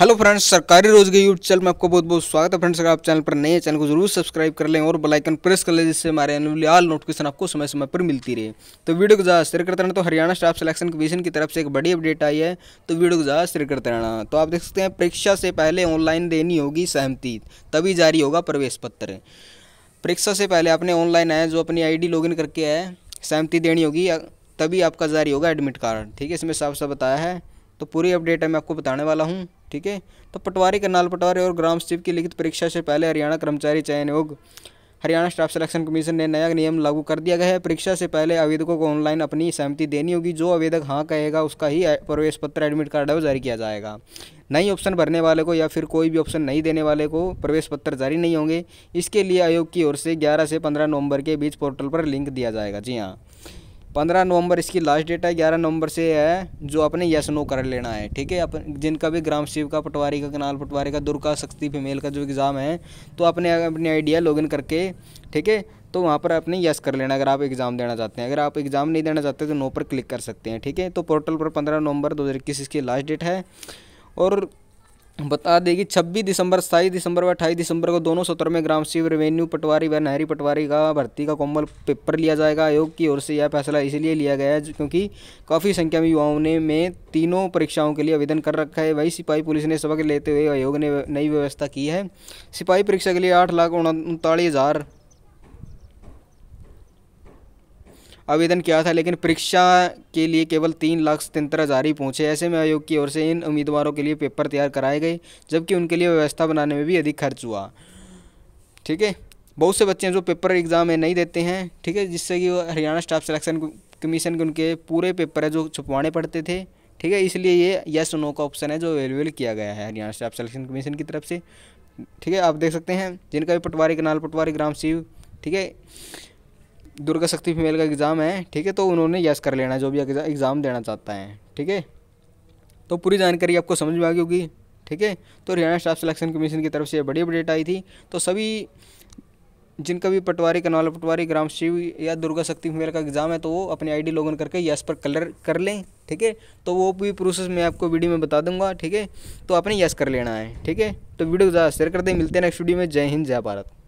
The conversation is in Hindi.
हेलो फ्रेंड्स सरकारी रोजगार यूट्यूब चैनल में आपको बहुत बहुत स्वागत है फ्रेंड्स अगर आप चैनल पर नए हैं चैनल को जरूर सब्सक्राइब कर लें और बेल आइकन प्रेस कर लें जिससे हमारे एनुअली आल नोटिफिकेशन आपको समय समय पर मिलती रहे तो वीडियो को ज़्यादा शेयर करते रहना तो हरियाणा स्टाफ सिलेक्शन कमीशन की तरफ से एक बड़ी अपडेट आई है तो वीडियो को ज़्यादा शेयर करते रहना तो आप देख सकते हैं परीक्षा से पहले ऑनलाइन देनी होगी सहमति तभी जारी होगा प्रवेश पत्र परीक्षा से पहले आपने ऑनलाइन आया जो अपनी आई डी इन करके आए सहमति देनी होगी तभी आपका जारी होगा एडमिट कार्ड ठीक है इसमें साफ साफ बताया है तो पूरी अपडेट है मैं आपको बताने वाला हूँ ठीक है तो पटवारी करनाल पटवारी और ग्राम सचिव की लिखित परीक्षा से पहले हरियाणा कर्मचारी चयन योग हरियाणा स्टाफ सिलेक्शन कमीशन ने नया नियम लागू कर दिया गया है परीक्षा से पहले आवेदकों को ऑनलाइन अपनी सहमति देनी होगी जो आवेदक हाँ कहेगा उसका ही प्रवेश पत्र एडमिट कार्ड है वो जारी किया जाएगा नई ऑप्शन भरने वाले को या फिर कोई भी ऑप्शन नहीं देने वाले को प्रवेश पत्र जारी नहीं होंगे इसके लिए आयोग की ओर से ग्यारह से पंद्रह नवंबर के बीच पोर्टल पर लिंक दिया जाएगा जी हाँ पंद्रह नवंबर इसकी लास्ट डेट है ग्यारह नवंबर से है जो अपने यस नो कर लेना है ठीक है अपन जिनका भी ग्राम शिव का पटवारी का कनाल पटवारी का दुर्गा शक्ति फीमेल का जो एग्ज़ाम है तो अपने अपने आइडिया लॉगिन करके ठीक है तो वहाँ पर अपने यस कर लेना अगर आप एग्ज़ाम देना चाहते हैं अगर आप एग्ज़ाम नहीं देना चाहते तो नो पर क्लिक कर सकते हैं ठीक है तो पोर्टल पर पंद्रह नवंबर दो हज़ार इक्कीस इसकी लास्ट डेट है और बता दें कि छब्बीस दिसंबर सताईस दिसंबर व अट्ठाईस दिसंबर को दोनों सत्र में ग्राम शिव रेवेन्यू पटवारी व नहरी पटवारी का भर्ती का कोमल पेपर लिया जाएगा आयोग की ओर से यह फैसला इसलिए लिया गया है क्योंकि काफ़ी संख्या में युवाओं ने में तीनों परीक्षाओं के लिए आवेदन कर रखा है वही सिपाही पुलिस ने सबक लेते हुए आयोग ने नई व्यवस्था की है सिपाही परीक्षा के लिए आठ लाख उनतालीस हज़ार आवेदन किया था लेकिन परीक्षा के लिए केवल तीन लाख सतहत्तर हज़ार ही पहुँचे ऐसे में आयोग की ओर से इन उम्मीदवारों के लिए पेपर तैयार कराए गए जबकि उनके लिए व्यवस्था बनाने में भी अधिक खर्च हुआ ठीक है बहुत से बच्चे हैं जो पेपर एग्ज़ाम में नहीं देते हैं ठीक है जिससे कि हरियाणा स्टाफ सिलेक्शन कमीशन के उनके पूरे पेपर है जो छुपवाने पड़ते थे ठीक है इसलिए ये यस नो का ऑप्शन है जो अवेलेबल किया गया है हरियाणा स्टाफ सिलेक्शन कमीशन की तरफ से ठीक है आप देख सकते हैं जिनका भी पटवारी कनाल पटवारी ग्राम शिव ठीक है दुर्गा शक्ति फीमेल का एग्ज़ाम है ठीक है तो उन्होंने यस कर लेना जो भी एग्ज़ाम देना चाहता है ठीक है तो पूरी जानकारी आपको समझ में आ गई होगी ठीक है तो हरियाणा स्टाफ सिलेक्शन कमीशन की तरफ से बड़ी अपडेट आई थी तो सभी जिनका भी पटवारी कनवाला पटवारी ग्राम शिव या दुर्गा शक्ति फीमेल का एग्ज़ाम है तो वो अपनी आईडी लॉगिन करके यस पर कलर कर लें ठीक है तो वो भी प्रोसेस मैं आपको वीडियो में बता दूंगा ठीक है तो आपने यस कर लेना है ठीक है तो वीडियो को ज़्यादा शेयर कर दें मिलते हैं नेक्स्ट वीडियो में जय हिंद जय भारत